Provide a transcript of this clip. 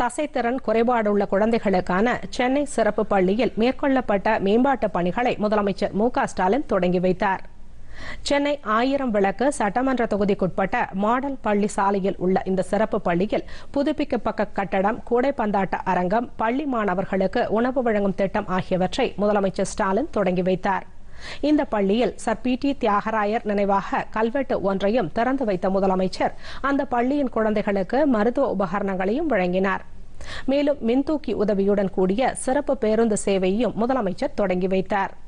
தசைத்திறன் குறைபாடுள்ள குழந்தைகளுக்கான சென்னை சிறப்பு பள்ளியில் மேற்கொள்ளப்பட்ட மேம்பாட்டு பணிகளை முதலமைச்சர் மு ஸ்டாலின் தொடங்கி வைத்தார் சென்னை ஆயிரம் விளக்கு சட்டமன்ற தொகுதிக்குட்பட்ட மாடல் பள்ளி சாலையில் உள்ள இந்த சிறப்பு பள்ளியில் புதுப்பிக்கப்பக்க கட்டடம் கூடைப்பந்தாட்ட அரங்கம் பள்ளி மாணவர்களுக்கு உணவு வழங்கும் திட்டம் ஆகியவற்றை முதலமைச்சர் ஸ்டாலின் தொடங்கி வைத்தாா் இந்த பள்ளியில் சர் பி டி தியாகராயர் நினைவாக கல்வெட்டு ஒன்றையும் திறந்து வைத்த முதலமைச்சர் அந்த பள்ளியின் குழந்தைகளுக்கு மருத்துவ உபகரணங்களையும் வழங்கினார் மேலும் மின்தூக்கி உதவியுடன் கூடிய சிறப்பு பேருந்து சேவையையும் முதலமைச்சர் தொடங்கி வைத்தாா்